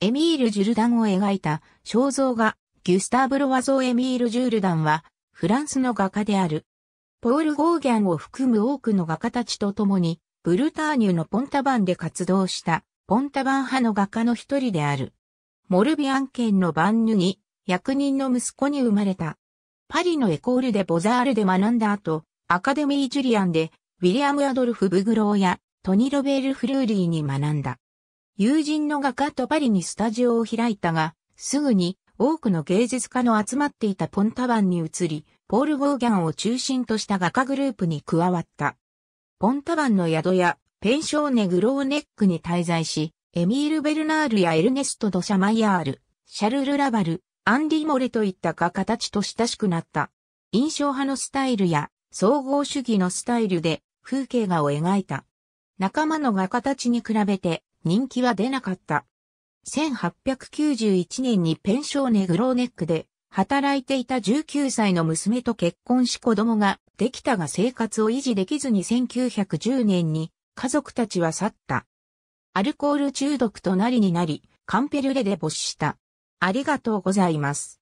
エミール・ジュルダンを描いた肖像画、ギュスターブ・ロワゾー・エミール・ジュルダンは、フランスの画家である。ポール・ゴーギャンを含む多くの画家たちと共に、ブルターニュのポンタバンで活動した、ポンタバン派の画家の一人である。モルビアン県のバンヌに、役人の息子に生まれた。パリのエコールでボザールで学んだ後、アカデミー・ジュリアンで、ウィリアム・アドルフ・ブグローや、トニ・ロベール・フルーリーに学んだ。友人の画家とパリにスタジオを開いたが、すぐに多くの芸術家の集まっていたポンタバンに移り、ポール・ゴーギャンを中心とした画家グループに加わった。ポンタバンの宿やペンショーネ・グローネックに滞在し、エミール・ベルナールやエルネスト・ド・シャマイヤール、シャルル・ラバル、アンディ・モレといった画家たちと親しくなった。印象派のスタイルや総合主義のスタイルで風景画を描いた。仲間の画家たちに比べて人気は出なかった。1891年にペンショーネグローネックで働いていた19歳の娘と結婚し子供ができたが生活を維持できずに1910年に家族たちは去った。アルコール中毒となりになり、カンペルレで没した。ありがとうございます。